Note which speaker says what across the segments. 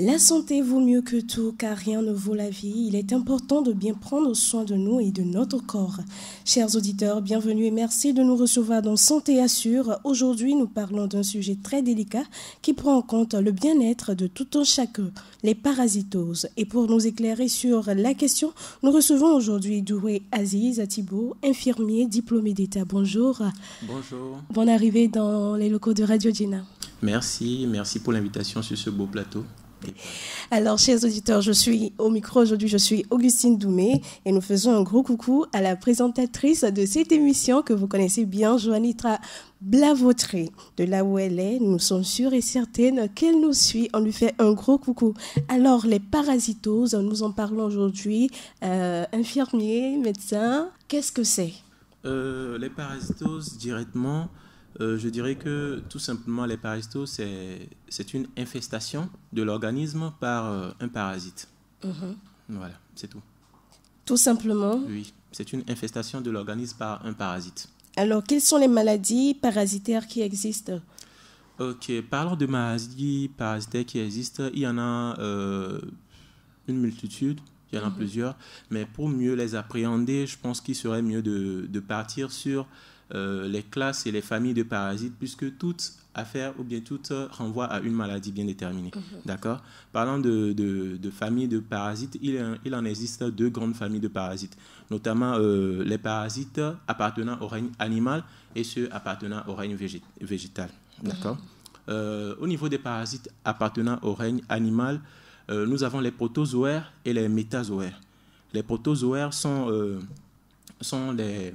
Speaker 1: La santé vaut mieux que tout car rien ne vaut la vie. Il est important de bien prendre soin de nous et de notre corps. Chers auditeurs, bienvenue et merci de nous recevoir dans Santé Assure. Aujourd'hui, nous parlons d'un sujet très délicat qui prend en compte le bien-être de tout un chacun, les parasitoses. Et pour nous éclairer sur la question, nous recevons aujourd'hui Doué Aziz Atibo, infirmier diplômé d'État. Bonjour. Bonjour. Bonne arrivée dans les locaux de Radio Gina.
Speaker 2: Merci, merci pour l'invitation sur ce beau plateau.
Speaker 1: Alors, chers auditeurs, je suis au micro aujourd'hui, je suis Augustine Doumé et nous faisons un gros coucou à la présentatrice de cette émission que vous connaissez bien, Joanitra Blavotré. De là où elle est, nous sommes sûrs et certaines qu'elle nous suit. On lui fait un gros coucou. Alors, les parasitoses, nous en parlons aujourd'hui. Euh, infirmiers, médecins, qu'est-ce que c'est euh,
Speaker 2: Les parasitoses, directement, euh, je dirais que tout simplement les parasitos, c'est une infestation de l'organisme par euh, un parasite. Mhm. Voilà, c'est tout.
Speaker 1: Tout simplement
Speaker 2: Oui, c'est une infestation de l'organisme par un parasite.
Speaker 1: Alors, quelles sont les maladies parasitaires qui existent
Speaker 2: Ok, parlons de maladies parasitaires qui existent. Il y en a euh, une multitude. Il y en a mhm. plusieurs, mais pour mieux les appréhender, je pense qu'il serait mieux de, de partir sur euh, les classes et les familles de parasites, puisque toutes affaire ou bien toutes euh, renvoient à une maladie bien déterminée. Mhm. D'accord Parlant de, de, familles de parasites, il, euh, il, en existe deux grandes familles de parasites, notamment les parasites appartenant au règne animal et ceux appartenant au règne végétal. D'accord mhm. Au niveau des parasites appartenant au règne animal, nous avons les protozoaires et les métazoaires. Les protozoaires sont, sont les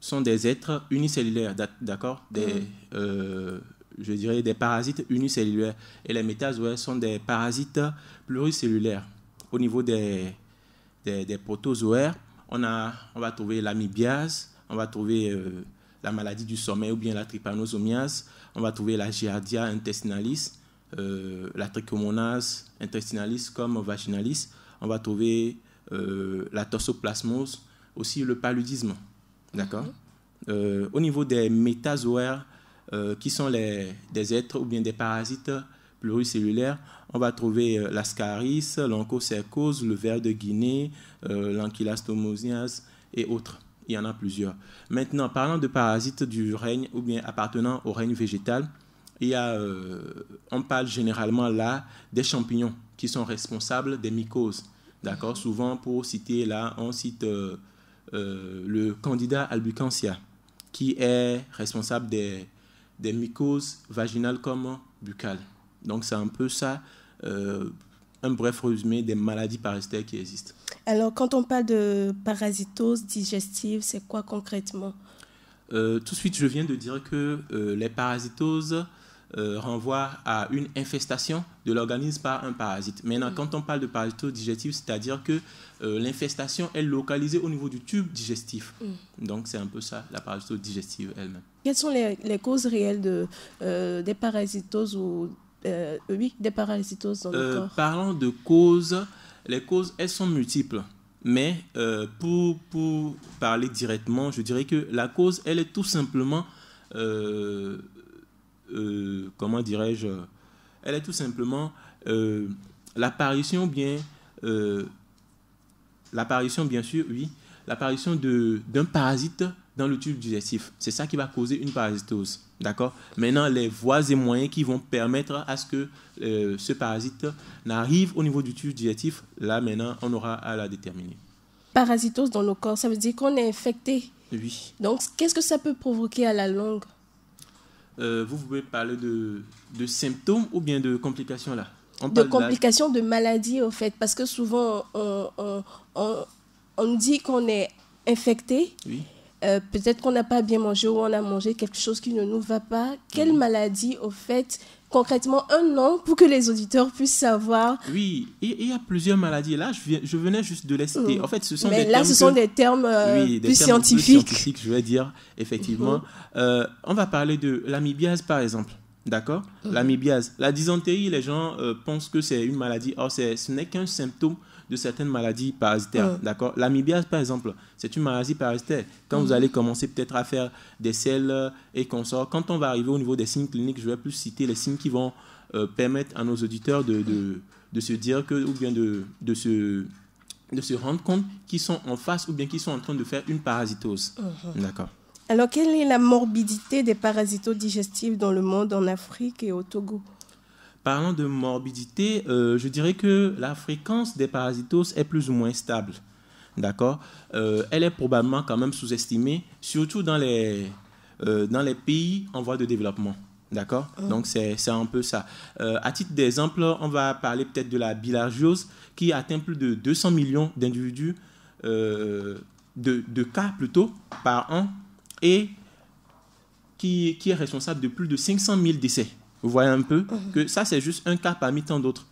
Speaker 2: sont des êtres unicellulaires, d'accord Des, mm. euh, je dirais, des parasites unicellulaires. Et les métazoaires sont des parasites pluricellulaires. Au niveau des, des, protozoaires, on, a, on va trouver l'amibiase, on va trouver euh, la maladie du sommeil ou bien la trypanosomiase, on va trouver la giardia intestinalis, euh, la trichomonase intestinalis comme vaginalis, on va trouver la toxoplasmose, aussi le paludisme. D'accord euh, Au niveau des métazoaires, euh, qui sont les, des êtres ou bien des parasites pluricellulaires, on va trouver euh, l'ascaris, la le ver de Guinée, l'ankylostomosias et autres. Il y en a plusieurs. Maintenant, parlant de parasites du règne ou bien appartenant au règne végétal, il a, on parle généralement là des champignons qui sont responsables des mycoses. D'accord Souvent, pour citer là, on cite euh, le candidat albucansia, qui est responsable des, des mycoses vaginales comme buccales. Donc c'est un peu ça, euh, un bref résumé des maladies parasitaires qui existent.
Speaker 1: Alors quand on parle de parasitose digestive, c'est quoi concrètement
Speaker 2: euh, Tout de suite, je viens de dire que les parasitoses euh, renvoie à une infestation de l'organisme par un parasite. Maintenant, mm. quand on parle de parasite digestive, cest c'est-à-dire que euh, l'infestation est localisée au niveau du tube digestif. Mm. Donc, c'est un peu ça, la parasitose digestive elle-même.
Speaker 1: Quelles sont les, causes réelles de, euh, des parasitoses ou oui, des parasitoses dans le corps
Speaker 2: Parlant de causes, les causes, elles sont multiples. Mais pour, pour, parler directement, je dirais que la cause, elle est tout simplement euh, comment dirais-je, elle est tout simplement euh, l'apparition bien, euh, l'apparition bien sûr, oui, l'apparition d'un parasite dans le tube digestif. C'est ça qui va causer une parasitose. D'accord Maintenant, les voies et moyens qui vont permettre à ce que ce parasite n'arrive au niveau du tube digestif, là maintenant, on aura à la déterminer.
Speaker 1: Parasitose dans le corps, ça veut dire qu'on est infecté. Oui. Donc, qu'est-ce que ça peut provoquer à la longue
Speaker 2: euh, vous pouvez parler de, de, symptômes ou bien de complications là De complications
Speaker 1: de, maladies, au fait, parce que souvent, on, euh, euh, on dit qu'on est infecté, oui. Euh, peut-être qu'on n'a pas bien mangé ou on a mangé quelque chose qui ne nous va pas. Quelle mhm. maladie, au fait, concrètement, un nom pour que les auditeurs puissent savoir
Speaker 2: Oui, il y a plusieurs maladies. Là, je, venais juste de les citer. Mhm. En fait, ce sont des là, termes ce sont des termes euh, plus scientifiques. je vais dire, effectivement. Mhm. Euh, on va parler de l'amibiase, par exemple. D'accord mmh. L'amibiase. La dysenterie. les gens pensent que c'est une maladie. Or, ce n'est qu'un symptôme de certaines maladies parasitaires. Mm. D'accord L'amibiase, par exemple, c'est une maladie parasitaire. Quand vous mm. allez commencer peut-être à faire des selles et qu'on sort, quand on va arriver au niveau des signes cliniques, je vais plus citer les signes qui vont euh, permettre à nos auditeurs de, se dire que, ou bien de, de, se, de se rendre compte qu'ils sont en face ou bien qu'ils sont en train de faire une parasitose. Mm-hmm. D'accord
Speaker 1: alors, quelle est la morbidité des parasitos digestifs dans le monde, en Afrique et au Togo
Speaker 2: Parlant de morbidité, euh, je dirais que la fréquence des parasitoses est plus ou moins stable. D'accord euh, Elle est probablement quand même sous-estimée, surtout dans les, euh, dans les pays en voie de développement. D'accord oh. Donc, c'est un peu ça. à titre d'exemple, on va parler peut-être de la bilargiose qui atteint plus de 200 millions d'individus, de, cas plutôt, par an, et qui, qui, est responsable de plus de 500 000 décès. Vous voyez un peu mhm. que ça, c'est juste un cas parmi tant d'autres.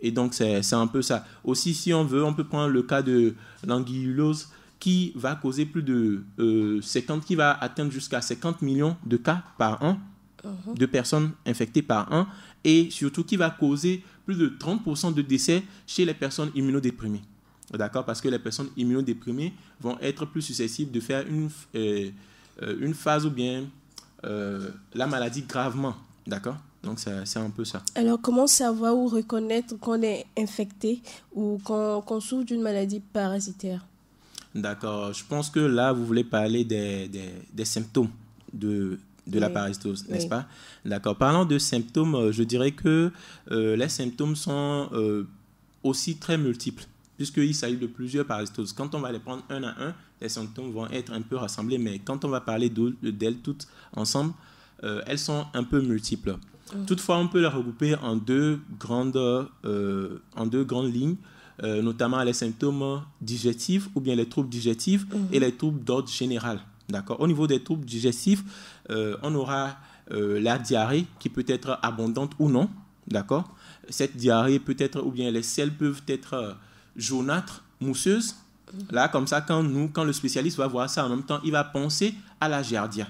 Speaker 2: Et donc, c'est un peu ça. Aussi, si on veut, on peut prendre le cas de l'anguillulose qui va causer plus de 50, euh, qui va atteindre jusqu'à 50 millions de cas par an, mhm. de personnes infectées par an, et surtout qui va causer plus de 30% de décès chez les personnes immunodéprimées. D'accord Parce que les personnes immunodéprimées vont être plus susceptibles de faire une, euh, euh, une phase ou bien la maladie gravement. D'accord. Donc c'est un peu ça.
Speaker 1: Alors comment savoir ou reconnaître qu'on est infecté ou qu'on souffre d'une maladie parasitaire
Speaker 2: D'accord. Je pense que là, vous voulez parler des, des, symptômes de, la parasitose, n'est-ce pas D'accord. Parlant de symptômes, euh, je dirais que euh, les symptômes sont euh, aussi très multiples puisqu'il s'agit de plusieurs parasitoses. Quand on va les prendre un à un, les symptômes vont être un peu rassemblés, mais quand on va parler d'elles toutes ensemble, euh, elles sont un peu multiples. Oh. Toutefois, on peut les regrouper en deux grandes, euh, en deux grandes lignes, euh, notamment les symptômes digestifs ou bien les troubles digestifs mhm. et les troubles d'ordre général. D'accord. Au niveau des troubles digestifs, on aura la diarrhée qui peut être abondante ou non. D'accord. Cette diarrhée peut être, ou bien les selles peuvent être jaunâtres, mousseuses. Mhm. Là, comme ça, quand, quand le spécialiste va voir ça en même temps, il va penser à la giardia.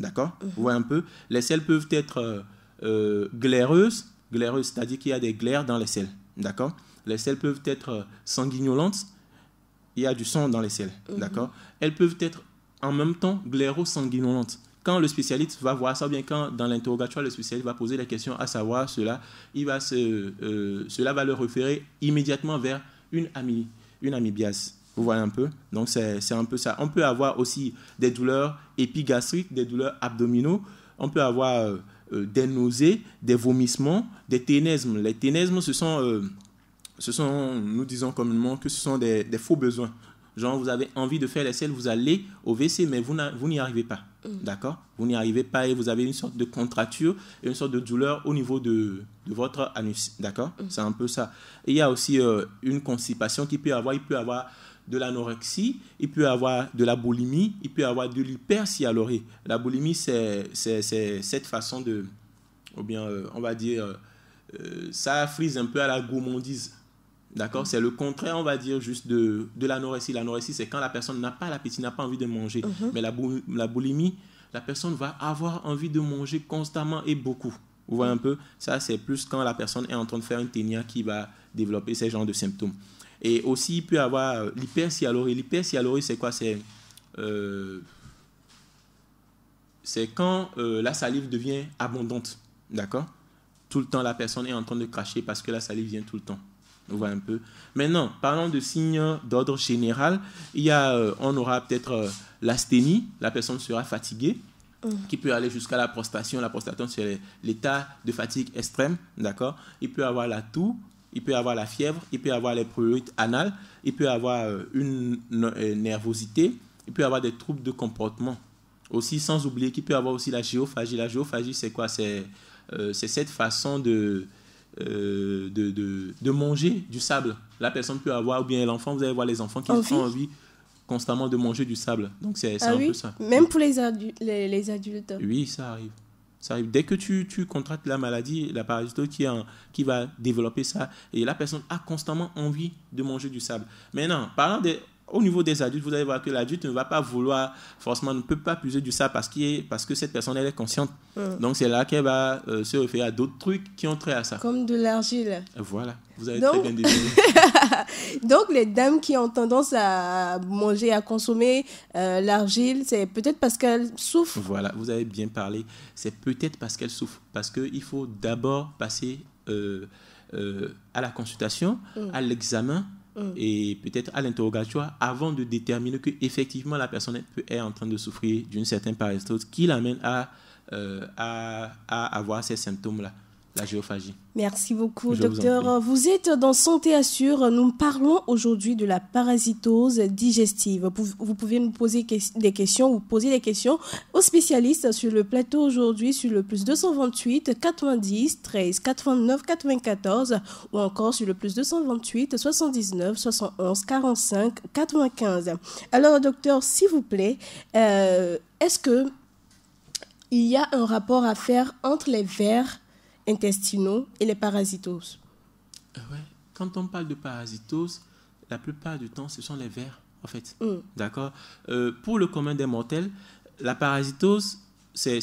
Speaker 2: D'accord mhm. Vous voyez un peu Les selles peuvent être euh, euh, glaireuses, glaireuses, c'est-à-dire qu'il y a des glaires dans les selles. D'accord Les selles peuvent être sanguinolentes, il y a du sang dans les selles. Mhm. D'accord Elles peuvent être en même temps glairo-sanguinolentes. Quand le spécialiste va voir ça, bien quand dans l'interrogatoire, le spécialiste va poser la question à savoir cela, il va euh, cela va le référer immédiatement vers une, amie, une amibiase. Vous voyez un peu Donc, c'est un peu ça. On peut avoir aussi des douleurs épigastriques, des douleurs abdominaux. On peut avoir euh, euh, des nausées, des vomissements, des ténèsmes. Les ténesmes, ce sont, euh, ce sont, nous disons communément que ce sont des, faux besoins. Genre, vous avez envie de faire les selles, vous allez au WC, mais vous, n'y arrivez pas. Mm. D'accord Vous n'y arrivez pas et vous avez une sorte de contracture et une sorte de douleur au niveau de, votre anus. D'accord mm. C'est un peu ça. il y a aussi une constipation qui peut avoir, il peut avoir de l'anorexie, il peut avoir de la boulimie, il peut avoir de l'hypersialorie. La boulimie, c'est cette façon de, ou bien euh, on va dire, euh, ça frise un peu à la gourmandise. D'accord C'est le contraire, on va dire, juste de, de l'anorexie. L'anorexie, c'est quand la personne n'a pas l'appétit, n'a pas envie de manger. Mm-hmm. Mais la, la boulimie, la personne va avoir envie de manger constamment et beaucoup. Vous voyez un peu Ça, c'est plus quand la personne est en train de faire une ténia qui va développer ce genre de symptômes. Et aussi, il peut y avoir euh, l'hypersialoré. L'hypersialoré, c'est quoi C'est euh, quand euh, la salive devient abondante. D'accord Tout le temps, la personne est en train de cracher parce que la salive vient tout le temps. On voit un peu. Maintenant, parlons de signes d'ordre général. Il y a, on aura peut-être l'asthénie. La personne sera fatiguée mm. qui peut aller jusqu'à la prostation. La prostation, c'est l'état de fatigue extrême, d'accord Il peut avoir la toux, il peut avoir la fièvre, il peut avoir les prurites anales, il peut avoir euh, une euh, nervosité, il peut avoir des troubles de comportement. Aussi, sans oublier qu'il peut avoir aussi la géophagie. La géophagie, c'est quoi C'est euh, c'est cette façon de, de, de, manger du sable. La personne peut avoir, ou bien l'enfant, vous allez voir les enfants qui ah ont envie constamment de manger du sable. Donc, c'est ça ah un peu ça. Même
Speaker 1: pour les, les adultes.
Speaker 2: Oui, ça arrive. Ça arrive. Dès que tu, tu contractes la maladie, la parasito qui, qui va développer ça, et la personne a constamment envie de manger du sable. Maintenant, parlant des au niveau des adultes, vous allez voir que l'adulte ne va pas vouloir, forcément, ne peut pas puiser du ça parce, parce que cette personne, elle est consciente. Mm. Donc, c'est là qu'elle va euh, se référer à d'autres trucs qui ont trait à ça.
Speaker 1: Comme de l'argile.
Speaker 2: Voilà, vous avez très bien dit.
Speaker 1: Donc, les dames qui ont tendance à manger, à consommer euh, l'argile, c'est peut-être parce qu'elles souffrent.
Speaker 2: Voilà, vous avez bien parlé. C'est peut-être parce qu'elles souffrent. Parce qu'il faut d'abord passer euh, à la consultation, mm. à l'examen Mm. et peut-être à l'interrogatoire avant de déterminer que effectivement la personne est en train de souffrir d'une certaine paresthose qui l'amène euh, à avoir ces symptômes-là la géophagie.
Speaker 1: Merci beaucoup, docteur. Vous, êtes dans Santé Assure. Nous parlons aujourd'hui de la parasitose digestive. Vous pouvez nous poser des questions ou poser des questions aux spécialistes sur le plateau aujourd'hui sur le plus 228 90 13 89 94 ou encore sur le plus 228 79 71 45 95. Alors, docteur, s'il vous plaît, euh, est-ce que il y a un rapport à faire entre les vers intestinaux et les parasitoses.
Speaker 2: Ah ouais. Quand on parle de parasitoses la plupart du temps, ce sont les vers, en fait. Mm. D'accord euh, Pour le commun des mortels, la parasitose, c'est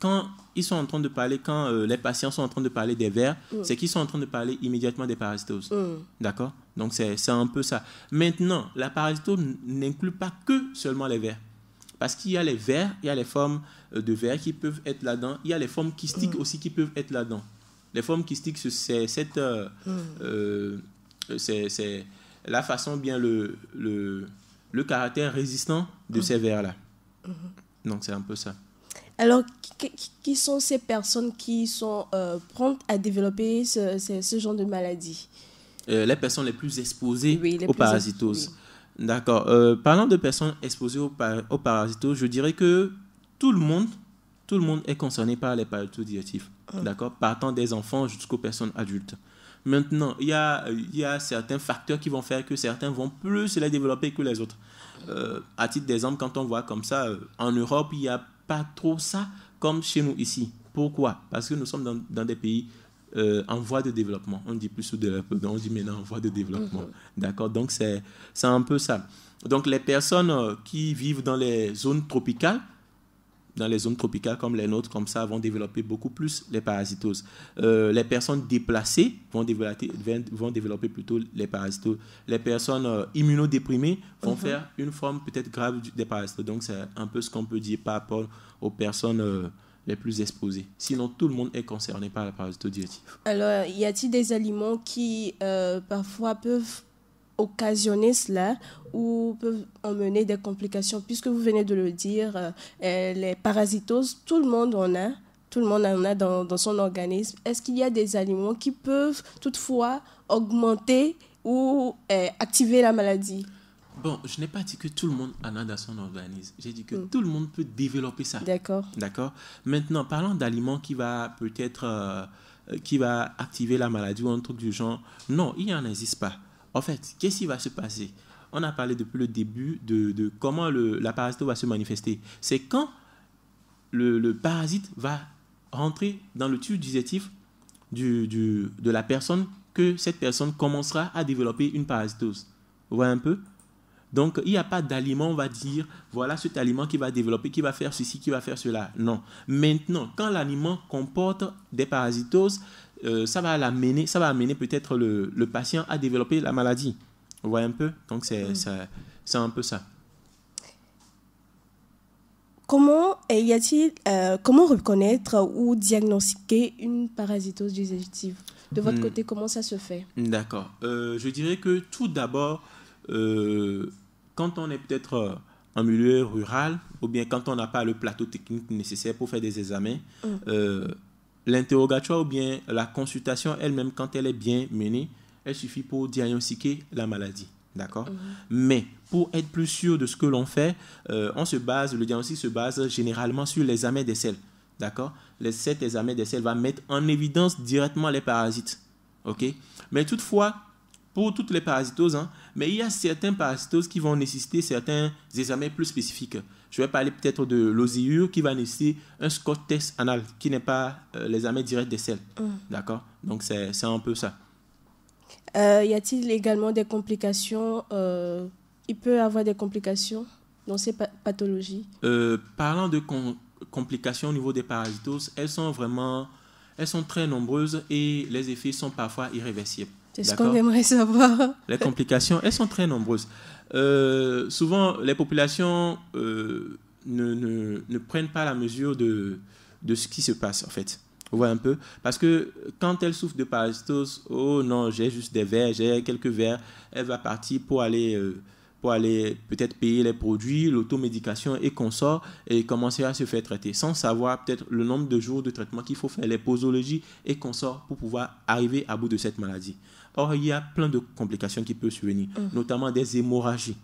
Speaker 2: quand ils sont en train de parler, quand euh, les patients sont en train de parler des vers, mm. c'est qu'ils sont en train de parler immédiatement des parasitoses. Mm. D'accord Donc, c'est un peu ça. Maintenant, la parasitose n'inclut pas que seulement les vers. Parce qu'il y a les vers, il y a les formes euh, de vers qui peuvent être là-dedans. Il y a les formes kystiques mm. aussi qui peuvent être là-dedans. Les formes kystiques, c'est cette. Euh, mm. euh, c'est la façon, bien le, caractère résistant de mm. ces vers-là.
Speaker 1: Mm-hmm.
Speaker 2: Donc, c'est un peu ça.
Speaker 1: Alors, qui sont ces personnes qui sont euh, promptes à développer ce, genre de maladie
Speaker 2: Les personnes les plus exposées aux parasitoses. D'accord. Euh, parlant de personnes exposées aux, parasites, je dirais que tout le monde, tout le monde est concerné par les parasites digestifs. Ah. D'accord Partant des enfants jusqu'aux personnes adultes. Maintenant, il y a, certains facteurs qui vont faire que certains vont plus les développer que les autres. Euh, à titre d'exemple, quand on voit comme ça, euh, en Europe, il n'y a pas trop ça comme chez nous ici. Pourquoi Parce que nous sommes dans des pays euh, en voie de développement. On dit plus sous-développement, on dit maintenant en voie de développement. Mhm. D'accord Donc, c'est un peu ça. Donc, les personnes euh, qui vivent dans les zones tropicales, dans les zones tropicales comme les nôtres, comme ça, vont développer beaucoup plus les parasitoses. Euh, les personnes déplacées vont développer, vont développer plutôt les parasitoses. Les personnes immunodéprimées vont mhm. faire une forme peut-être grave des parasitoses. Donc, c'est un peu ce qu'on peut dire par rapport aux personnes les plus exposés. Sinon, tout le monde est concerné par la parasite auditive.
Speaker 1: Alors, y a-t-il des aliments qui euh, parfois peuvent occasionner cela ou peuvent emmener des complications Puisque vous venez de le dire, euh, euh, les parasitoses, tout le monde en a. Tout le monde en a dans, son organisme. Est-ce qu'il y a des aliments qui peuvent toutefois augmenter ou activer la maladie
Speaker 2: Bon, je n'ai pas dit que tout le monde en a dans son organisme. J'ai dit que mm. tout le monde peut développer ça. D'accord. D'accord. Maintenant, parlant d'aliments qui va peut-être euh, qui va activer la maladie ou un truc du genre, non, il en existe pas. En fait, qu'est-ce qui va se passer On a parlé depuis le début de, de comment le, la parasite va se manifester. C'est quand le, le, parasite va rentrer dans le tube digestif du, du, de la personne que cette personne commencera à développer une parasitose. Vous voyez un peu donc, il n'y a pas d'aliment, on va dire, voilà cet aliment qui va développer, qui va faire ceci, qui va faire cela. Non. Maintenant, quand l'aliment comporte des parasitoses, euh, ça va l'amener, ça va amener peut-être le, patient à développer la maladie. Vous voyez un peu Donc, c'est un peu ça.
Speaker 1: Comment, y a euh, comment reconnaître ou diagnostiquer une parasitose digestive De votre hmm. côté, comment ça se fait
Speaker 2: D'accord. Euh, je dirais que tout d'abord, quand on est peut-être euh, en milieu rural ou bien quand on n'a pas le plateau technique nécessaire pour faire des examens, mm. euh, l'interrogatoire ou bien la consultation elle-même, quand elle est bien menée, elle suffit pour diagnostiquer la maladie. D'accord mm-hmm. Mais pour être plus sûr de ce que l'on fait, euh, on se base, le diagnostic se base généralement sur l'examen des selles. D'accord Les Cet examen des selles va mettre en évidence directement les parasites. OK Mais toutefois, pour toutes les parasitoses, hein. mais il y a certains parasitoses qui vont nécessiter certains examens plus spécifiques. Je vais parler peut-être de l'osillure qui va nécessiter un Scott test anal, qui n'est pas euh, l'examen direct des selles. Mm. D'accord Donc, c'est un peu ça.
Speaker 1: Euh, y a-t-il également des complications euh, Il peut avoir des complications dans ces pathologies
Speaker 2: Parlant de complications au niveau des parasitoses, elles sont vraiment elles sont très nombreuses et les effets sont parfois irréversibles. C'est ce qu'on
Speaker 1: aimerait savoir.
Speaker 2: Les complications, elles sont très nombreuses. Euh, souvent, les populations euh, ne, prennent pas la mesure de, ce qui se passe, en fait. On voit un peu Parce que quand elles souffrent de parasitose, oh non, j'ai juste des verres, j'ai quelques verres, elle va partir pour aller... Euh, pour aller peut-être payer les produits, l'automédication et consort et commencer à se faire traiter sans savoir peut-être le nombre de jours de traitement qu'il faut faire, les posologies et consort pour pouvoir arriver à bout de cette maladie. Or, il y a plein de complications qui peuvent survenir, mm. notamment des hémorragies.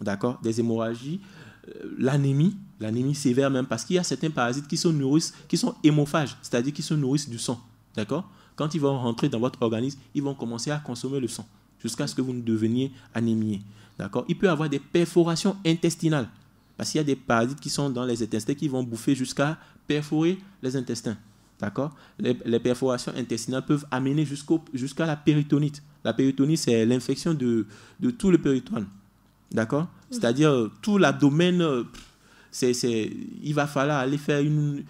Speaker 2: D'accord Des hémorragies, euh, l'anémie, l'anémie sévère même, parce qu'il y a certains parasites qui sont, nourrissent, qui sont hémophages, c'est-à-dire qui se nourrissent du sang. D'accord Quand ils vont rentrer dans votre organisme, ils vont commencer à consommer le sang jusqu'à ce que vous ne deveniez anémié. D'accord Il peut y avoir des perforations intestinales, parce qu'il y a des parasites qui sont dans les intestins qui vont bouffer jusqu'à perforer les intestins. D'accord les, perforations intestinales peuvent amener jusqu'à la péritonite. La péritonite, c'est l'infection de, tout le péritoine. D'accord mm. C'est-à-dire euh, tout l'abdomen. Euh, il va falloir aller faire une,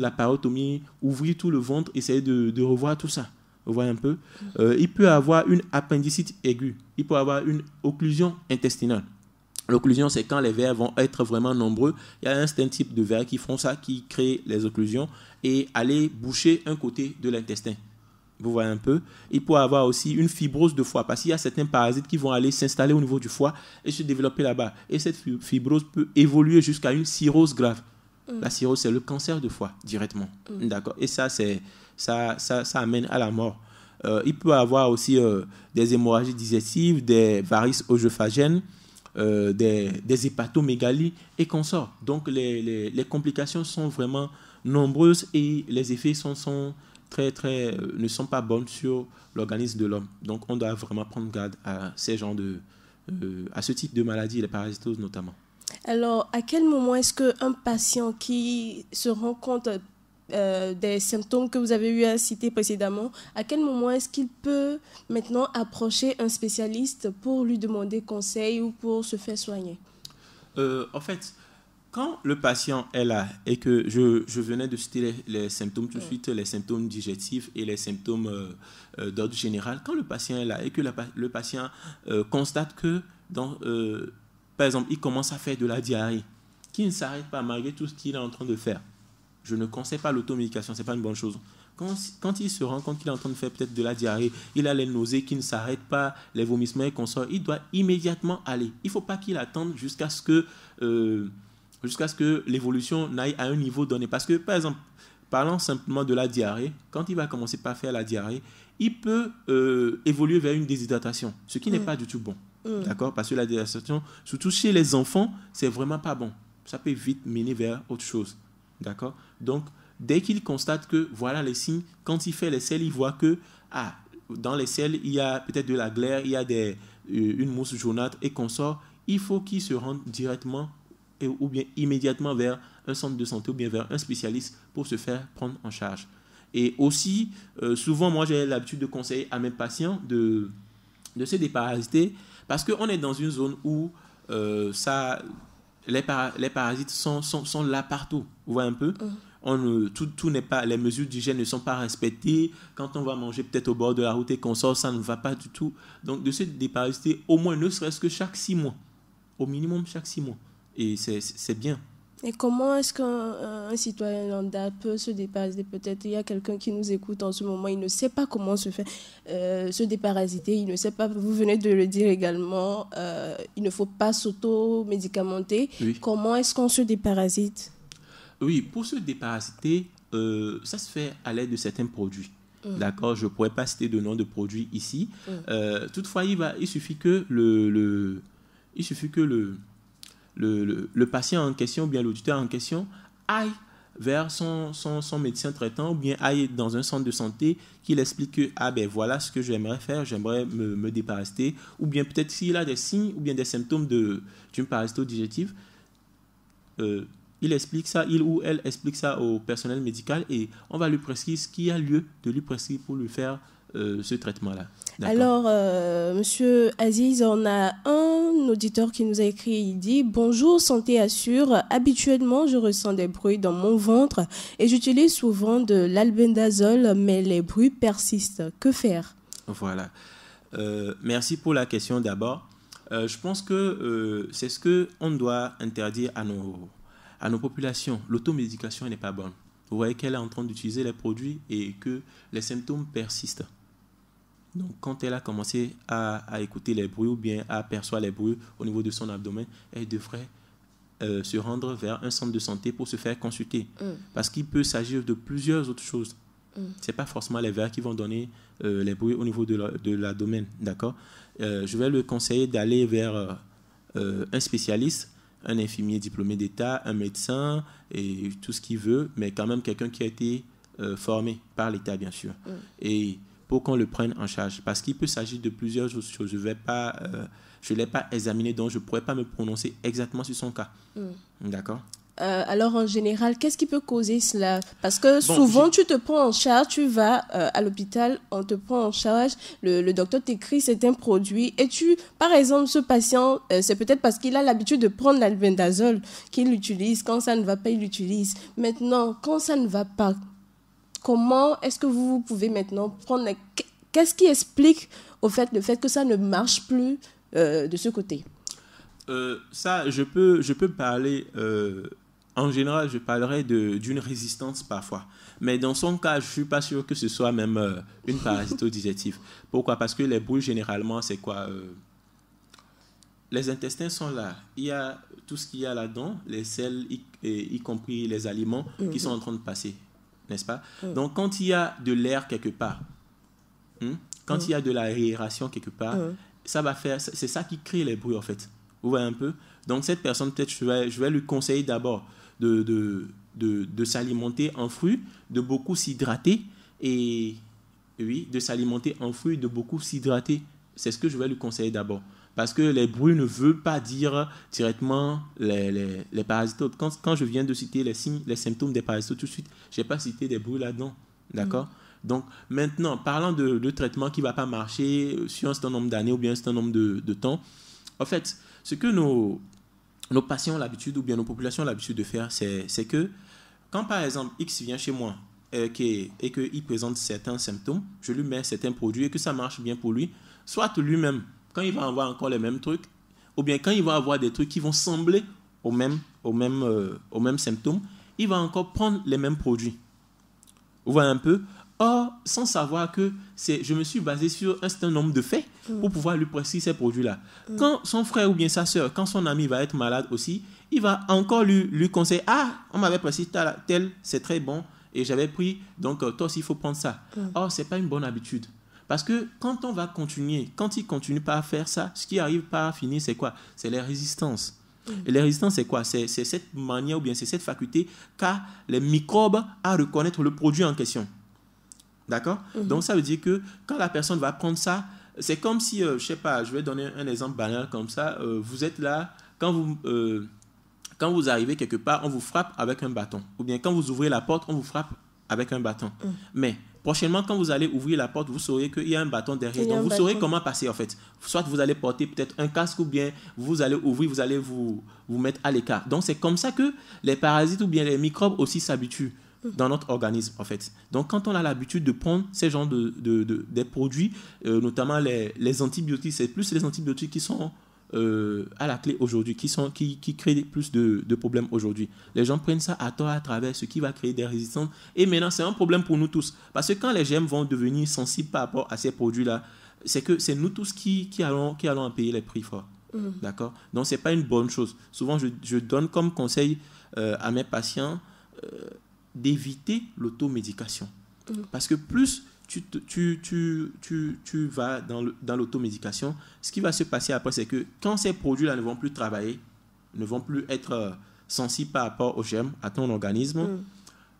Speaker 2: laparotomie, ouvrir tout le ventre, essayer de, revoir tout ça. un peu mm. euh, Il peut avoir une appendicite aiguë. Il peut avoir une occlusion intestinale. L'occlusion, c'est quand les vers vont être vraiment nombreux. Il y a un certain type de vers qui font ça, qui créent les occlusions et aller boucher un côté de l'intestin. Vous voyez un peu. Il peut avoir aussi une fibrose de foie parce qu'il y a certains parasites qui vont aller s'installer au niveau du foie et se développer là-bas. Et cette fibrose peut évoluer jusqu'à une cirrhose grave. Mm. La cirrhose, c'est le cancer de foie directement. Mm. D'accord. Et ça, c'est ça, ça, amène à la mort. Euh, il peut avoir aussi euh, des hémorragies digestives, des varices ogeophagènes. Euh, des, des hépatomégalies et consorts. Donc les, complications sont vraiment nombreuses et les effets sont, sont très, très, euh, ne sont pas bonnes sur l'organisme de l'homme. Donc on doit vraiment prendre garde à ces genres de, euh, à ce type de maladie, les parasitoses notamment.
Speaker 1: Alors, à quel moment est-ce qu'un patient qui se rend compte euh, des symptômes que vous avez eu à citer précédemment, à quel moment est-ce qu'il peut maintenant approcher un spécialiste pour lui demander conseil ou pour se faire soigner
Speaker 2: euh, En fait, quand le patient est là et que je, venais de citer les, symptômes tout de suite, les symptômes digestifs et les symptômes euh, d'ordre général, quand le patient est là et que le patient constate que, par exemple, il commence à faire de la diarrhée, qu'il ne s'arrête pas malgré tout ce qu'il est en train de faire je ne conseille pas l'automédication, ce n'est pas une bonne chose. Quand, il se rend compte qu'il est en train de faire peut-être de la diarrhée, il a les nausées qui ne s'arrêtent pas, les vomissements et qu'on sort, il doit immédiatement aller. Il ne faut pas qu'il attende jusqu'à ce que, euh, jusqu'à que l'évolution n'aille à un niveau donné. Parce que, par exemple, parlant simplement de la diarrhée, quand il va commencer par faire la diarrhée, il peut euh, évoluer vers une déshydratation, ce qui n'est mm. pas du tout bon. Mm. D'accord Parce que la déshydratation, surtout chez les enfants, c'est vraiment pas bon. Ça peut vite mener vers autre chose. D'accord Donc, dès qu'il constate que voilà les signes, quand il fait les selles, il voit que ah, dans les selles, il y a peut-être de la glaire, il y a des, euh, une mousse jaunâtre et qu'on sort. il faut qu'il se rende directement ou bien immédiatement vers un centre de santé ou bien vers un spécialiste pour se faire prendre en charge. Et aussi, euh, souvent, moi, j'ai l'habitude de conseiller à mes patients de, de se déparasiter parce qu'on est dans une zone où euh, ça, les, parasites sont, sont, là partout. Vous voyez un peu mm. On, tout, pas, les mesures d'hygiène ne sont pas respectées. Quand on va manger peut-être au bord de la route et qu'on sort, ça ne va pas du tout. Donc, de se déparasiter au moins, ne serait-ce que chaque six mois. Au minimum, chaque six mois. Et c'est bien.
Speaker 1: Et comment est-ce qu'un citoyen lambda peut se déparasiter Peut-être il y a quelqu'un qui nous écoute en ce moment, il ne sait pas comment se faire euh, se déparasiter, il ne sait pas, vous venez de le dire également, euh, il ne faut pas s'auto-médicamenter. Comment est-ce qu'on se déparasite
Speaker 2: Oui, pour se déparasiter, euh, ça se fait à l'aide de certains produits. Hum. D'accord, je ne pourrais pas citer de nom de produit ici. Hum. toutefois, il, va, il suffit que le il suffit que le, le, le, patient en question ou bien l'auditeur en question aille vers son, son, son, médecin traitant ou bien aille dans un centre de santé qu'il explique que ah ben voilà ce que j'aimerais faire, j'aimerais me, me déparasiter ou bien peut-être s'il a des signes ou bien des symptômes de, d'une parasito digestive, euh, il explique ça, il ou elle explique ça au personnel médical et on va lui prescrire ce qu'il y a lieu de lui prescrire pour lui faire euh, ce traitement-là. Alors,
Speaker 1: M. Euh, Monsieur Aziz, on a un auditeur qui nous a écrit. Il dit Bonjour, santé assure. Habituellement, je ressens des bruits dans mon ventre et j'utilise souvent de l'albendazole, mais les bruits persistent. Que faire
Speaker 2: Voilà. Euh, merci pour la question d'abord. je pense que c'est ce que on doit interdire à nos, à nos populations. L'automédication n'est pas bonne. Vous voyez qu'elle est en train d'utiliser les produits et que les symptômes persistent. Donc, quand elle a commencé à, écouter les bruits ou bien à percevoir les bruits au niveau de son abdomen, elle devrait euh, se rendre vers un centre de santé pour se faire consulter. Mm. Parce qu'il peut s'agir de plusieurs autres choses. Mm. C'est Ce n'est pas forcément les vers qui vont donner euh, les bruits au niveau de l'abdomen. D'accord euh, Je vais le conseiller d'aller vers un spécialiste, un infirmier diplômé d'État, un médecin et tout ce qu'il veut, mais quand même quelqu'un qui a été formé par l'État, bien sûr. Mm. Et pour qu'on le prenne en charge. Parce qu'il peut s'agir de plusieurs choses. Je vais pas, euh, je l'ai pas examiné, donc je ne pourrais pas me prononcer exactement sur son cas. Mm. D'accord
Speaker 1: euh, alors en général, qu'est-ce qui peut causer cela Parce que souvent, tu te prends en charge, tu vas euh, à l'hôpital, on te prend en charge, le, docteur t'écrit c'est un produit et tu, par exemple, ce patient, c'est peut-être parce qu'il a l'habitude de prendre l'albendazole qu'il l'utilise. Quand ça ne va pas, il l'utilise. Maintenant, quand ça ne va pas, Comment est-ce que vous, pouvez maintenant prendre... Qu'est-ce qui explique le fait que ça ne marche plus euh, de ce côté
Speaker 2: euh, Ça, je peux, je peux parler... Euh, en général, je parlerai d'une résistance parfois. Mais dans son cas, je ne suis pas sûr que ce soit même une parasito digestive. Pourquoi Parce que les boules, généralement, c'est quoi les intestins sont là. Il y a tout ce qu'il y a là-dedans, les sels, y, compris les aliments, qui mhm. sont en train de passer n'est-ce pas mm. Donc, quand il y a de l'air quelque part, hmm, quand mm. il y a de l'aération quelque part, mm. ça va faire, c'est ça qui crée les bruits en fait. Vous voyez un peu Donc, cette personne, peut-être, je vais, je vais lui conseiller d'abord de, de, de s'alimenter en fruits, de beaucoup s'hydrater et oui, de s'alimenter en fruits, de beaucoup s'hydrater. C'est ce que je vais lui conseiller d'abord. Parce que les bruits ne veulent pas dire directement les, les, Quand, je viens de citer les signes, les symptômes des parasites tout de suite, je n'ai pas cité des bruits là-dedans. D'accord mm. Donc, maintenant, parlant de, de traitement qui ne va pas marcher sur un certain nombre d'années ou bien un certain nombre de, temps, en fait, ce que nos, nos patients ont l'habitude ou bien nos populations ont l'habitude de faire, c'est que quand par exemple X vient chez moi et euh, qu'il et que présente certains symptômes, je lui mets certains produits et que ça marche bien pour lui, soit lui-même quand il va avoir encore les mêmes trucs, ou bien quand il va avoir des trucs qui vont sembler au même, au même, euh, au symptômes, il va encore prendre les mêmes produits. Vous voyez un peu Or, sans savoir que c'est, je me suis basé sur un certain nombre de faits mm. pour pouvoir lui prescrire ces produits-là. Mm. Quand son frère ou bien sa soeur, quand son ami va être malade aussi, il va encore lui, lui conseiller Ah, on m'avait prescrit tel, c'est très bon, et j'avais pris, donc euh, toi aussi, il faut prendre ça. Mm. Or, ce n'est pas une bonne habitude. Parce que quand on va continuer, quand ils continue pas à faire ça, ce qui arrive pas à finir, c'est quoi C'est les résistances. Mm. Et les résistances, c'est quoi C'est cette manière ou bien c'est cette faculté qu'a les microbes à reconnaître le produit en question. D'accord mm-hmm. Donc, ça veut dire que quand la personne va prendre ça, c'est comme si, je euh, je sais pas, je vais donner un exemple banal comme ça. Euh, vous êtes là, quand vous, euh, quand vous arrivez quelque part, on vous frappe avec un bâton. Ou bien quand vous ouvrez la porte, on vous frappe avec un bâton. Mm. Mais Prochainement, quand vous allez ouvrir la porte, vous saurez qu'il y a un bâton derrière. Donc, vous saurez comment passer, en fait. Soit vous allez porter peut-être un casque ou bien vous allez ouvrir, vous allez vous, vous mettre à l'écart. Donc, c'est comme ça que les parasites ou bien les microbes aussi s'habituent dans notre organisme en fait. Donc quand on a l'habitude de prendre ces genres de, des produits, euh, notamment les, les antibiotiques, c'est plus les antibiotiques qui sont euh, à la clé aujourd'hui, qui, sont, qui, qui créent plus de, de problèmes aujourd'hui. Les gens prennent ça à tort à travers ce qui va créer des résistances. Et maintenant, c'est un problème pour nous tous. Parce que quand les GM vont devenir sensibles par rapport à ces produits-là, c'est que c'est nous tous qui, qui, allons, qui allons payer les prix forts. Mhm. D'accord Donc, ce n'est pas une bonne chose. Souvent, je, je donne comme conseil euh, à mes patients euh, d'éviter l'automédication. Mhm. Parce que plus tu, tu, tu, tu vas dans l'automédication, ce qui va se passer après, c'est que quand ces produits-là ne vont plus travailler, ne vont plus être euh, sensibles par rapport au germes à ton organisme, mm.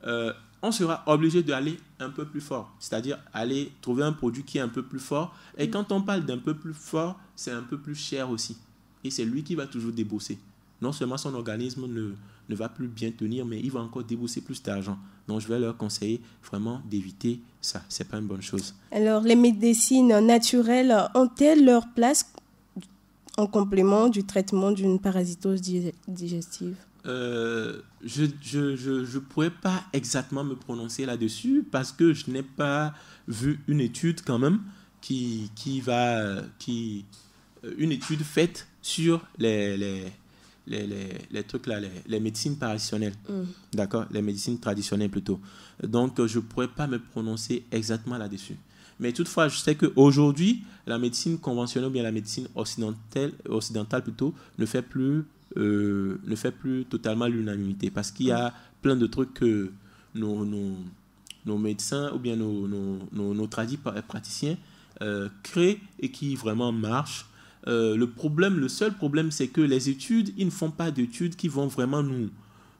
Speaker 2: euh, on sera obligé d'aller un peu plus fort, c'est-à-dire aller trouver un produit qui est un peu plus fort. Et mm. quand on parle d'un peu plus fort, c'est un peu plus cher aussi. Et c'est lui qui va toujours débosser. Non seulement son organisme ne, ne va plus bien tenir, mais il va encore débourser plus d'argent. Donc, je vais leur conseiller vraiment d'éviter ça. Ce n'est pas une bonne chose.
Speaker 1: Alors, les médecines naturelles ont-elles leur place en complément du traitement d'une parasitose digestive
Speaker 2: euh, je ne je, je, je pourrais pas exactement me prononcer là-dessus parce que je n'ai pas vu une étude quand même qui, qui va... Qui, euh, une étude faite sur les, les les, les, trucs là, les, les médecines traditionnelles. Mm. D'accord Les médecines traditionnelles plutôt. Donc, euh, je ne pourrais pas me prononcer exactement là-dessus. Mais toutefois, je sais qu'aujourd'hui, la médecine conventionnelle ou bien la médecine occidentale, occidentale plutôt, ne fait plus, euh, ne fait plus totalement l'unanimité parce qu'il y a plein de trucs que nos, nos, nos médecins ou bien nos, nos, nos tradis praticiens euh, créent et qui vraiment marchent euh, le problème, le seul problème, c'est que les études, ils ne font pas d'études qui vont vraiment nous,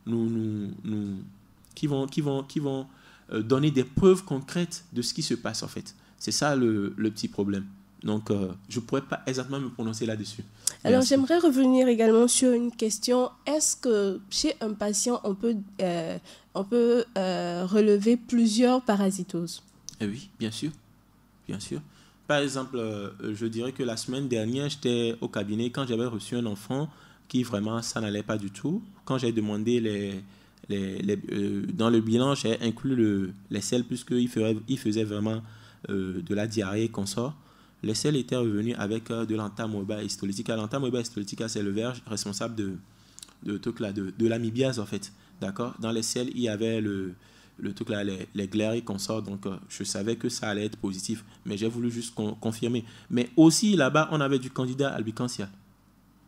Speaker 2: nous, nous, qui vont, qui vont, qui vont euh, donner des preuves concrètes de ce qui se passe en fait. C'est ça le, petit problème. Donc, euh, je ne pourrais pas exactement me prononcer là-dessus.
Speaker 1: Alors, j'aimerais revenir également sur une question. Est-ce que chez un patient, on peut, on peut relever plusieurs parasitoses
Speaker 2: eh Oui, bien sûr. Bien sûr. Par exemple, euh, je dirais que la semaine dernière, j'étais au cabinet quand j'avais reçu un enfant qui vraiment, ça n'allait pas du tout. Quand j'ai demandé les, euh, dans le bilan, j'ai inclus le, les selles, puisqu'il faisait, vraiment euh, de la diarrhée et sort. Les selles étaient revenus avec de l'antamoeba histolytica. L'antamoeba histolytica, c'est le verge responsable de, de, de, de en fait. D'accord Dans les selles, il y avait le, le truc là, les, glaires qu'on sort. Donc, euh, je savais que ça allait être positif, mais j'ai voulu juste confirmer. Mais aussi, là-bas, on avait du candidat albicansia.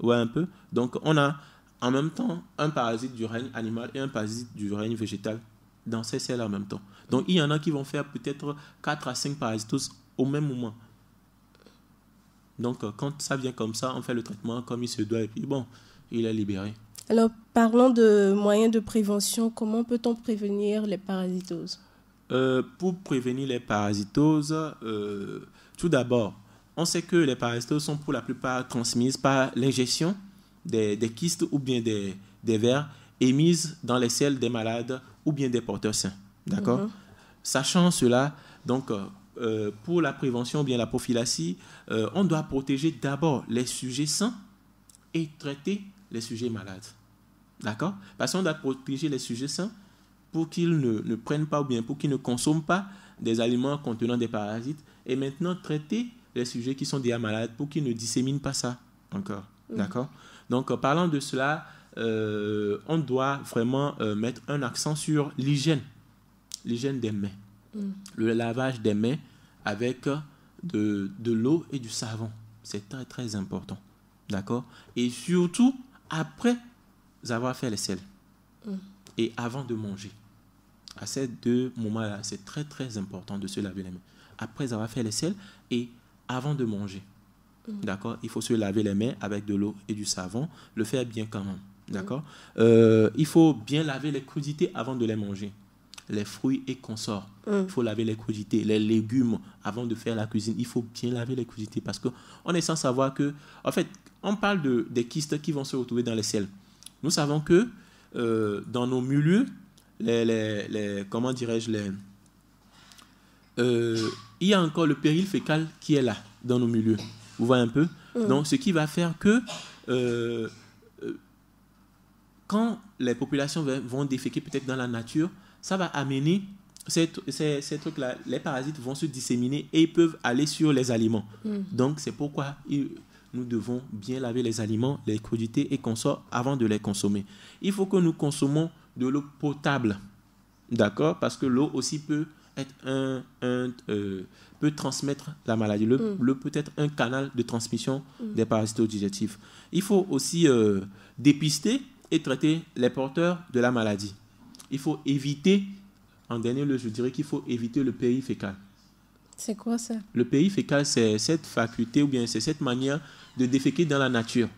Speaker 2: Ouais, un peu. Donc, on a en même temps un parasite du règne animal et un parasite du règne végétal dans ces selles en même temps. Donc, il y en a qui vont faire peut-être 4 à 5 parasitos au même moment. Donc, euh, quand ça vient comme ça, on fait le traitement comme il se doit, et puis bon, il est libéré.
Speaker 1: Alors, parlons de moyens de prévention. Comment peut-on prévenir les parasitoses
Speaker 2: euh, Pour prévenir les parasitoses, euh, tout d'abord, on sait que les parasitoses sont pour la plupart transmises par l'ingestion des, des, kystes ou bien des, des vers émises dans les selles des malades ou bien des porteurs sains. D'accord mhm. Sachant cela, donc, euh, pour la prévention ou bien la prophylaxie, on doit protéger d'abord les sujets sains et traiter les sujets malades. D'accord Parce qu'on doit protéger les sujets sains pour qu'ils ne, prennent pas ou bien pour qu'ils ne consomment pas des aliments contenant des parasites. Et maintenant, traiter les sujets qui sont déjà malades pour qu'ils ne disséminent pas ça encore. D'accord Donc, en euh, parlant de cela, euh, on doit vraiment euh, mettre un accent sur l'hygiène. L'hygiène des mains. Mm. Le lavage des mains avec de, de l'eau et du savon. C'est très, très important. D'accord Et surtout, après avoir fait les selles mm. et avant de manger, à ces deux moments-là, c'est très très important de se laver les mains. Après avoir fait les selles et avant de manger, mm. d'accord Il faut se laver les mains avec de l'eau et du savon, le faire bien quand même, mm. d'accord euh, Il faut bien laver les crudités avant de les manger les fruits et consorts. Il faut laver les crudités, les légumes avant de faire la cuisine. Il faut bien laver les crudités parce qu'on est sans savoir que, en fait, on parle de, des kystes qui vont se retrouver dans les selles. Nous savons que euh, dans nos milieux, comment dirais-je, les, euh, il y a encore le péril fécal qui est là, dans nos milieux. Vous voyez un peu mm. Donc, ce qui va faire que euh, quand les populations vont déféquer peut-être dans la nature, ça va amener ces, trucs-là. Les parasites vont se disséminer et ils peuvent aller sur les aliments. Mm. Donc, c'est pourquoi nous devons bien laver les aliments, les crudités et consorts avant de les consommer. Il faut que nous consommons de l'eau potable, d'accord Parce que l'eau aussi peut être un, euh, peut transmettre la maladie, mm. le, peut être un canal de transmission mm. des parasites digestifs. Il faut aussi euh, dépister et traiter les porteurs de la maladie. Il faut éviter, en dernier lieu, je dirais qu'il faut éviter le périfécal. fécal. C'est quoi ça Le pays fécal, c'est cette faculté ou bien c'est cette manière de déféquer dans la nature.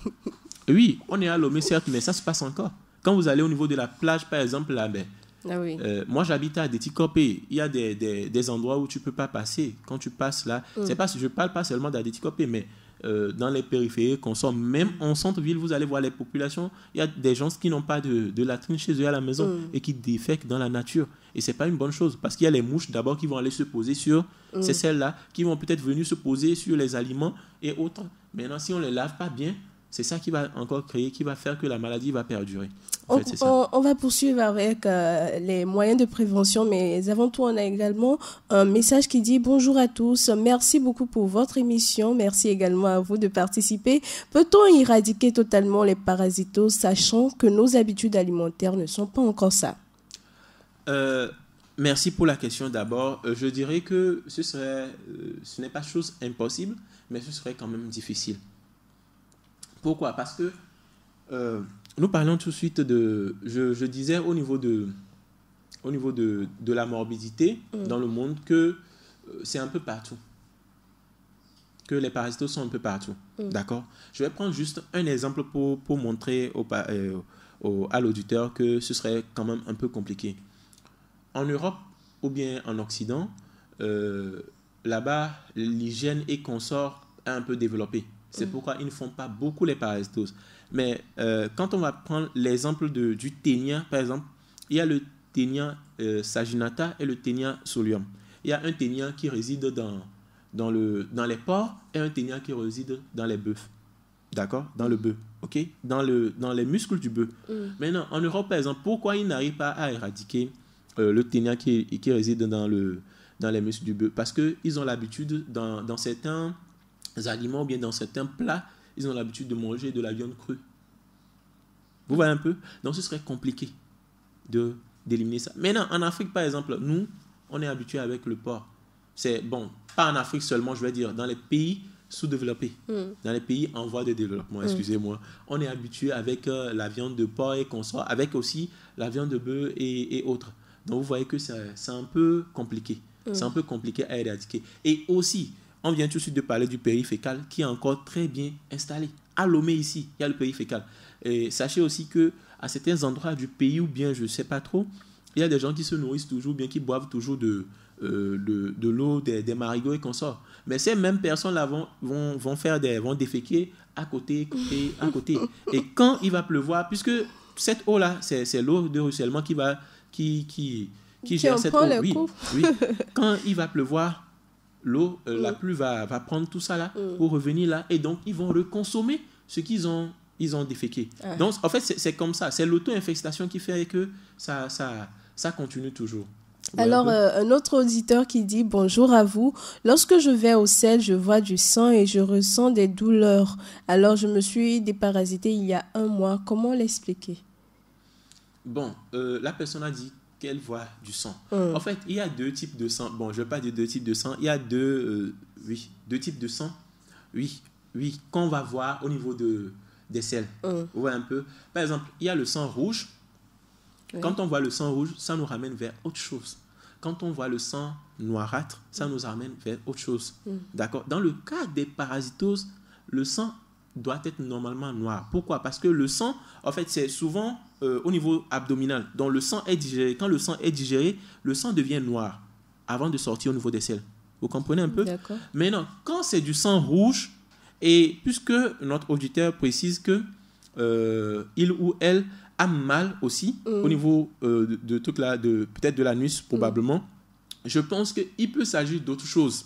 Speaker 2: oui, on est à l'homme certes, mais ça se passe encore. Quand vous allez au niveau de la plage, par exemple, là, ben, ah oui. Euh, moi j'habite à Déticopé. Il y a des, endroits où tu ne peux pas passer. Quand tu passes là, mm. c'est pas, je ne parle pas seulement d'Adéticopé, mais euh, dans les périphéries consomment. Même en centre-ville, vous allez voir les populations, il y a des gens qui n'ont pas de, de latrine chez eux à la maison mm. et qui défèquent dans la nature. Et ce n'est pas une bonne chose parce qu'il y a les mouches d'abord qui vont aller se poser sur c'est mm. ces celles-là, qui vont peut-être venir se poser sur les aliments et autres. Maintenant, si on ne les lave pas bien, c'est ça qui va encore créer, qui va faire que la maladie va perdurer on,
Speaker 1: va poursuivre avec euh, les moyens de prévention, mais avant tout, on a également un message qui dit bonjour à tous, merci beaucoup pour votre émission, merci également à vous de participer. Peut-on éradiquer totalement les parasitos, sachant que nos habitudes alimentaires ne sont pas encore ça
Speaker 2: euh, Merci pour la question d'abord. Euh, je dirais que ce serait, ce n'est pas chose impossible, mais ce serait quand même difficile. Pourquoi Parce que nous parlons tout de suite de, je, disais au niveau de, au niveau de, de la morbidité mm. dans le monde que euh, c'est un peu partout. Que les parasitoses sont un peu partout. Mm. D'accord Je vais prendre juste un exemple pour, pour montrer au, euh, au, à l'auditeur que ce serait quand même un peu compliqué. En Europe ou bien en Occident, euh, là-bas, l'hygiène et consort est un peu développée. C'est mm. pourquoi ils ne font pas beaucoup les parasitoses. Mais euh, quand on va prendre l'exemple du ténia, par exemple, il y a le ténia euh, saginata et le ténia solium. Il y a un ténia qui réside dans, dans, le, dans les porcs et un ténia qui réside dans les bœufs. D'accord Dans le bœuf. OK dans, le, dans les muscles du bœuf. Mm. Maintenant, en Europe, par exemple, pourquoi ils n'arrivent pas à éradiquer euh, le ténia qui, qui réside dans, le, dans les muscles du bœuf Parce qu'ils ont l'habitude, dans, dans certains aliments ou bien dans certains plats, ils ont l'habitude de manger de la viande crue. Vous voyez un peu Donc ce serait compliqué de d'éliminer ça. Maintenant, en Afrique, par exemple, nous, on est habitué avec le porc. C'est bon, pas en Afrique seulement, je vais dire, dans les pays sous-développés, hmm. dans les pays en voie de développement, hmm. excusez-moi, on est habitué avec euh, la viande de porc et qu'on soit avec aussi la viande de bœuf et, et autres. Donc vous voyez que c'est un peu compliqué. Hmm. C'est un peu compliqué à éradiquer. Et aussi, on vient tout de suite de parler du fécal qui est encore très bien installé. À Lomé, ici, il y a le fécal Et sachez aussi que à certains endroits du pays ou bien je ne sais pas trop, il y a des gens qui se nourrissent toujours, bien qui boivent toujours de, euh, l'eau, des, marigots et sort. Mais ces mêmes personnes-là vont, faire des, vont déféquer à côté, et à côté. Et quand il va pleuvoir, puisque cette eau-là, c'est l'eau de ruissellement qui va, qui, qui,
Speaker 1: qui, gère cette eau.
Speaker 2: oui. Quand il va pleuvoir, l'eau, euh, la mm. pluie va, prendre tout ça là mm. pour revenir là. Et donc, ils vont reconsommer ce qu'ils ont, ils ont déféqué. Donc, en fait, c'est comme ça. C'est l'auto-infestation qui fait que ça, ça, ça continue toujours.
Speaker 1: Alors, euh, un autre auditeur qui dit Bonjour à vous. Lorsque je vais au sel, je vois du sang et je ressens des douleurs. Alors, je me suis déparasité il y a un mois. Comment l'expliquer
Speaker 2: Bon, euh, la personne a dit qu'elle voit du sang. Mm. En fait, il y a deux types de sang. Bon, je ne pas dire deux types de sang. Il y a deux, euh, oui, deux types de sang. Oui, oui, qu'on va voir au niveau de, des selles. Mm. Vous voyez un peu. Par exemple, il y a le sang rouge. Quand on voit le sang rouge, ça nous ramène vers autre chose. Quand on voit le sang noirâtre, ça nous ramène vers autre chose. Mm. D'accord Dans le cas des parasitoses, le sang doit être normalement noir. Pourquoi Parce que le sang, en fait, c'est souvent euh, au niveau abdominal. Donc le sang est digéré. Quand le sang est digéré, le sang devient noir avant de sortir au niveau des selles. Vous comprenez un peu Maintenant, quand c'est du sang rouge, et puisque notre auditeur précise que euh, il ou elle a mal aussi mm. au niveau euh, de, toute la de peut-être de l'anus probablement, mm. je pense qu'il peut s'agir d'autre chose.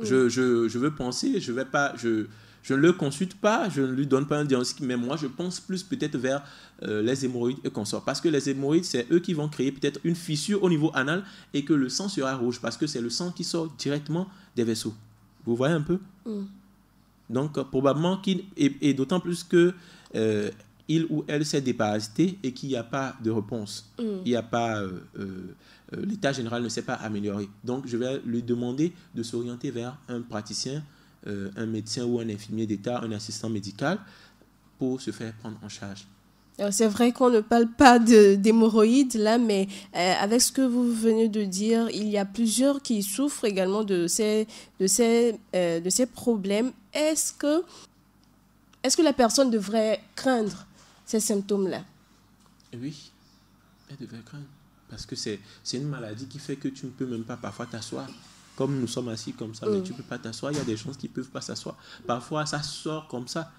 Speaker 2: Mm. Je, je, veux penser, je vais pas, je, je ne le consulte pas, je ne lui donne pas un diagnostic, mais moi je pense plus peut-être vers euh, les hémorroïdes et sort. Parce que les hémorroïdes, c'est eux qui vont créer peut-être une fissure au niveau anal et que le sang sera rouge parce que c'est le sang qui sort directement des vaisseaux. Vous voyez un peu mm. Donc probablement Et, d'autant plus que euh, il ou elle s'est déparasité et qu'il n'y a pas de réponse. Mm. Il n'y a pas. Euh, euh, euh, l'état général ne s'est pas amélioré. Donc, je vais lui demander de s'orienter vers un praticien, un médecin ou un infirmier d'État, un assistant médical pour se faire prendre en charge.
Speaker 1: C'est vrai qu'on ne parle pas d'hémorroïdes là, mais avec ce que vous venez de dire, il y a plusieurs qui souffrent également de ces, de ces, de ces problèmes. Est-ce que, est -ce que la personne devrait craindre ces symptômes-là.
Speaker 2: Eh oui, elle devait craindre. Parce que c'est une maladie qui fait que tu ne peux même pas parfois t'asseoir. Comme nous sommes assis comme ça, mais mm. tu ne peux pas t'asseoir. Il y a des gens qui ne peuvent pas s'asseoir. Parfois, ça sort comme ça.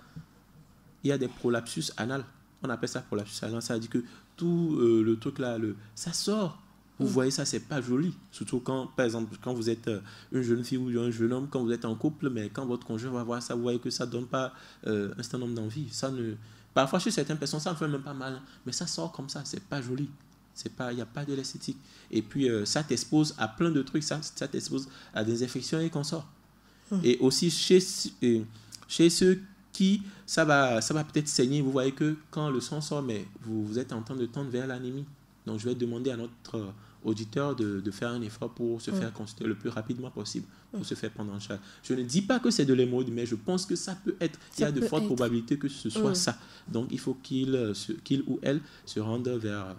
Speaker 2: Il y a des prolapsus anal. On appelle ça prolapsus anal. Ça veut dire que tout euh, le truc là, le, ça sort. Vous mm. voyez ça, c'est pas joli. Surtout quand, par exemple, quand vous êtes euh, une jeune fille ou un jeune homme, quand vous êtes en couple, mais quand votre conjoint va voir ça, vous voyez que ça donne pas euh, un certain nombre d'envie. Ça ne, Parfois, chez certaines personnes, ça ne fait même pas mal, hein. mais ça sort comme ça, c'est pas joli. C'est pas, il n'y a pas de l'esthétique. Et puis, euh, ça t'expose à plein de trucs, ça, ça t'expose à des infections et qu'on sort. Hmm. Et aussi, chez, euh, chez ceux qui, ça va, ça va peut-être saigner, vous voyez que quand le sang sort, mais vous, vous êtes en train de tendre vers l'anémie. Donc, je vais demander à notre auditeur de, faire un effort pour se faire consulter le plus rapidement possible, pour se faire prendre en charge. Je ne dis pas que c'est de l'hémorroïde, mais je pense que ça peut être, il y a de fortes probabilités que ce soit ça. Donc il faut qu'il euh, qu'il ou elle se rende vers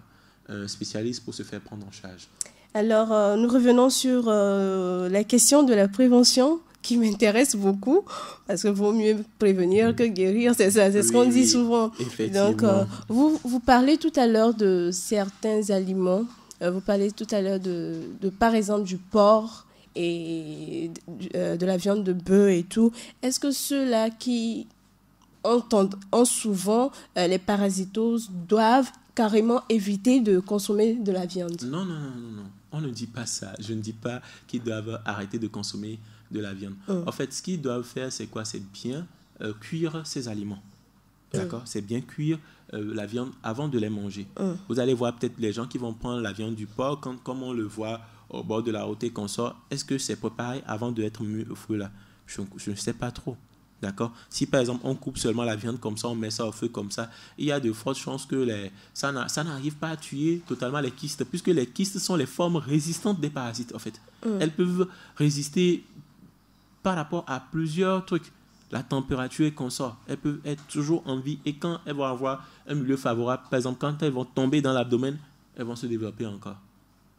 Speaker 2: euh, un spécialiste pour se faire prendre en charge.
Speaker 1: Alors, euh, nous revenons sur la question de la prévention qui m'intéresse beaucoup parce que vaut mieux prévenir mm. que guérir, c'est ça, c'est ce qu'on dit souvent. Donc, vous, vous parlez tout à l'heure de certains aliments euh, vous parlez tout à l'heure de, par exemple, du porc et euh, de, la viande de bœuf et tout. Est-ce que ceux-là qui entendent souvent euh, les parasitoses doivent carrément éviter de consommer de la viande
Speaker 2: Non, non, non, non, On ne dit pas ça. Je ne dis pas qu'ils doivent arrêter de consommer de la viande. Mm. En fait, ce qu'ils doivent faire, c'est quoi C'est bien cuire ces aliments. Mm. D'accord C'est bien cuire euh, la viande avant de les manger. Mm. Vous allez voir peut-être les gens qui vont prendre la viande du porc, comme on le voit au bord de la route et qu'on sort, est-ce que c'est préparé avant d'être mis au feu là je, ne sais pas trop. D'accord Si par exemple on coupe seulement la viande comme ça, on met ça au feu comme ça, il y a de fortes chances que les, ça n'arrive pas à tuer totalement les kystes, puisque les kystes sont les formes résistantes des parasites en fait. Mm. Elles peuvent résister par rapport à plusieurs trucs la température est sort, elle peut être toujours en vie. Et quand elles vont avoir un milieu favorable, par exemple, quand elles vont tomber dans l'abdomen, elles vont se développer encore.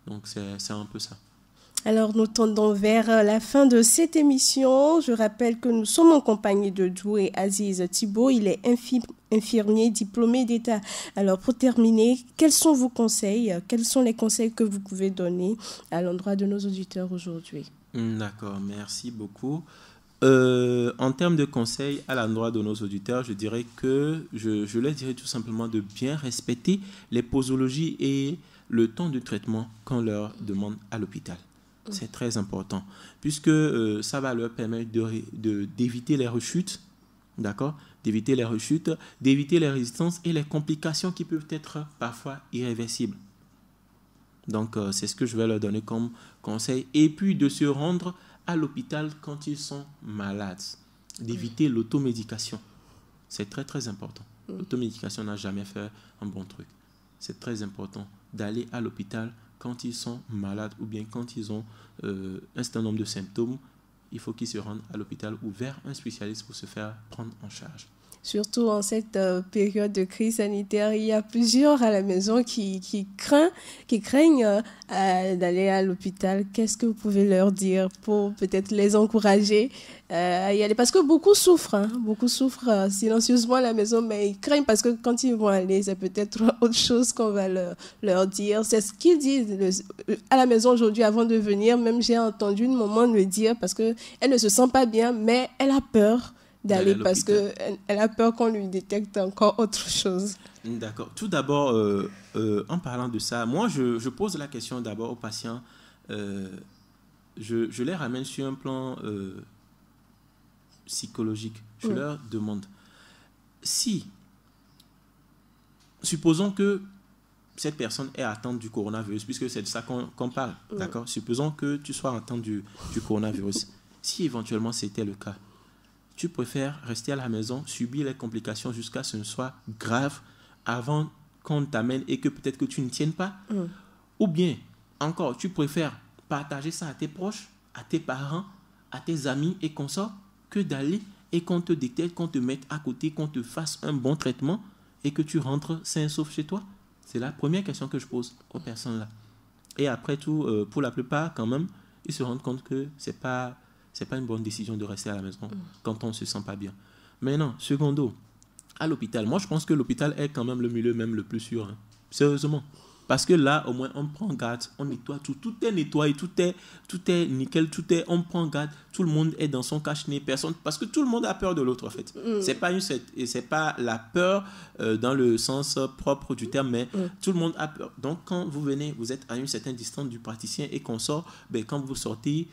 Speaker 2: Donc, c'est un peu ça.
Speaker 1: Alors, nous tendons vers euh, la fin de cette émission. Je rappelle que nous sommes en compagnie de Doué Aziz Thibault. Il est infirmier diplômé d'État. Alors, pour terminer, quels sont vos conseils Quels sont les conseils que vous pouvez donner à l'endroit de nos auditeurs aujourd'hui
Speaker 2: hmm, D'accord, merci beaucoup. Euh, en termes de conseils à l'endroit de nos auditeurs, je dirais que je, je, leur dirais tout simplement de bien respecter les posologies et le temps de traitement qu'on leur demande à l'hôpital. C'est très important, puisque euh, ça va leur permettre d'éviter de, les rechutes, d'accord D'éviter les rechutes, d'éviter les résistances et les complications qui peuvent être parfois irréversibles. Donc, euh, c'est ce que je vais leur donner comme conseil. Et puis, de se rendre l'hôpital quand ils sont malades, d'éviter l'automédication. C'est très très important. L'automédication n'a jamais fait un bon truc. C'est très important d'aller à l'hôpital quand ils sont malades ou bien quand ils ont euh, un certain nombre de symptômes. Il faut qu'ils se rendent à l'hôpital ou vers un spécialiste pour se faire prendre en charge
Speaker 1: surtout en cette euh, période de crise sanitaire. Il y a plusieurs à la maison qui, qui, craignent, qui craignent euh, d'aller à l'hôpital. Qu'est-ce que vous pouvez leur dire pour peut-être les encourager à euh, y aller Parce que beaucoup souffrent, hein. beaucoup souffrent silencieusement à la maison, mais ils craignent parce que quand ils vont aller, c'est peut-être autre chose qu'on va leur, leur dire. C'est ce qu'ils disent à la maison aujourd'hui avant de venir. Même j'ai entendu une maman le dire parce qu'elle ne se sent pas bien, mais elle a peur d'aller parce qu'elle elle a peur qu'on lui détecte encore autre chose.
Speaker 2: Mm, d'accord. Tout d'abord, euh, euh, en parlant de ça, moi, je, pose la question d'abord aux patients. Euh, je, les ramène sur un plan psychologique. Je leur demande si, supposons que cette personne est atteinte du coronavirus, puisque c'est de ça qu'on parle, d'accord Supposons que tu sois atteinte du, du coronavirus. si éventuellement c'était le cas, tu préfères rester à la maison, subir les complications jusqu'à ce que ce soit grave avant qu'on t'amène et que peut-être que tu ne tiennes pas. Mm. Ou bien, encore, tu préfères partager ça à tes proches, à tes parents, à tes amis et consorts que d'aller et qu'on te détecte, qu'on te mette à côté, qu'on te fasse un bon traitement et que tu rentres sain et sauf chez toi. C'est la première question que je pose aux personnes là. Et après tout, euh, pour la plupart, quand même, ils se rendent compte que c'est pas c'est pas une bonne décision de rester à la maison mm. quand on ne se sent pas bien. Maintenant, secondo, à l'hôpital, moi je pense que l'hôpital est quand même le milieu même le plus sûr, hein. sérieusement. Parce que là, au moins, on prend garde, on nettoie tout. Tout est nettoyé, tout est, tout est nickel, tout est, on prend garde. Tout le monde est dans son cache-nez, personne. Parce que tout le monde a peur de l'autre, en fait. Mm. C'est pas une, c'est pas la peur euh, dans le sens euh, propre du terme, mais mm. tout le monde a peur. Donc, quand vous venez, vous êtes à une certaine distance du praticien et qu'on sort, ben, quand vous sortez,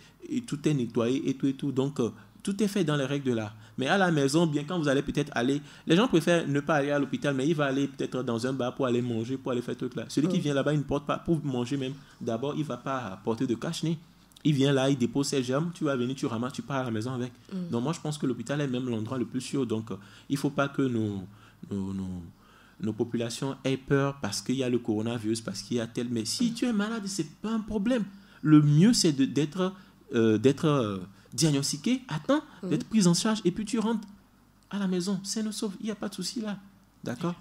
Speaker 2: tout est nettoyé et tout et tout. Donc, euh, tout est fait dans les règles de l'art. Mais à la maison, bien quand vous allez peut-être aller, les gens préfèrent ne pas aller à l'hôpital, mais il va aller peut-être dans un bar pour aller manger, pour aller faire tout là. Celui qui mm. vient là-bas, il ne porte pas pour manger même. D'abord, il ne va pas porter de cache-nez. Il vient là, il dépose ses germes, tu vas venir, tu ramasses, tu pars à la maison avec. Mm. Donc moi, je pense que l'hôpital est même l'endroit le plus sûr. Donc euh, il ne faut pas que nos, nos, populations aient peur parce qu'il y a le coronavirus, parce qu'il y a tel. Mais si tu es malade, c'est pas un problème. Le mieux, c'est d'être euh, d'être euh, diagnostiqué, attends mm. d'être prise en charge et puis tu rentres à la maison, c'est nous sauve, il n'y a pas de souci là. D'accord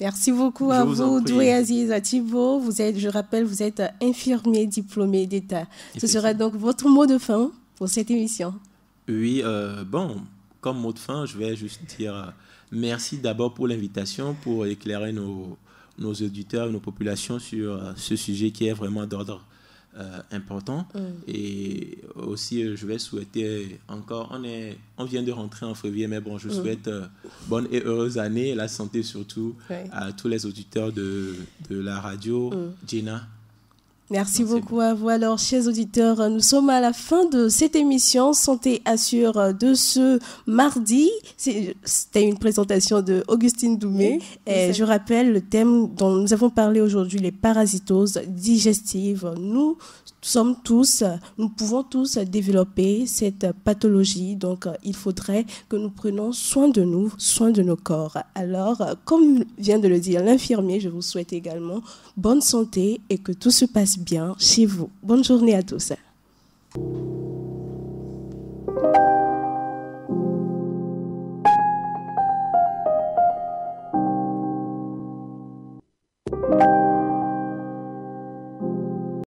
Speaker 1: Merci beaucoup à vous, vous Doué Aziz Thibault. Vous êtes, je rappelle, vous êtes infirmier diplômé d'État. Ce sera donc votre mot de fin pour cette émission.
Speaker 2: Oui, euh, bon, comme mot de fin, je vais juste dire euh, merci d'abord pour l'invitation, pour éclairer nos, nos auditeurs, nos populations sur euh, ce sujet qui est vraiment d'ordre euh, important. Mm. Et aussi, euh, je vais souhaiter encore, on, est, on vient de rentrer en février, mais bon, je mm. souhaite euh, bonne et heureuse année, la santé surtout, à tous les auditeurs de, de la radio, mm. Gina,
Speaker 1: Merci, beaucoup à vous. Alors, chers auditeurs, nous sommes à la fin de cette émission Santé Assure euh, de ce mardi. C'était une présentation de Augustine Doumé. et je rappelle le thème dont nous avons parlé aujourd'hui, les parasitoses digestives. Nous sommes tous, nous pouvons tous développer cette pathologie. Donc, euh, il faudrait que nous prenions soin de nous, soin de nos corps. Alors, euh, comme vient de le dire l'infirmier, je vous souhaite également bonne santé et que tout se passe bien chez vous. Bonne journée à tous.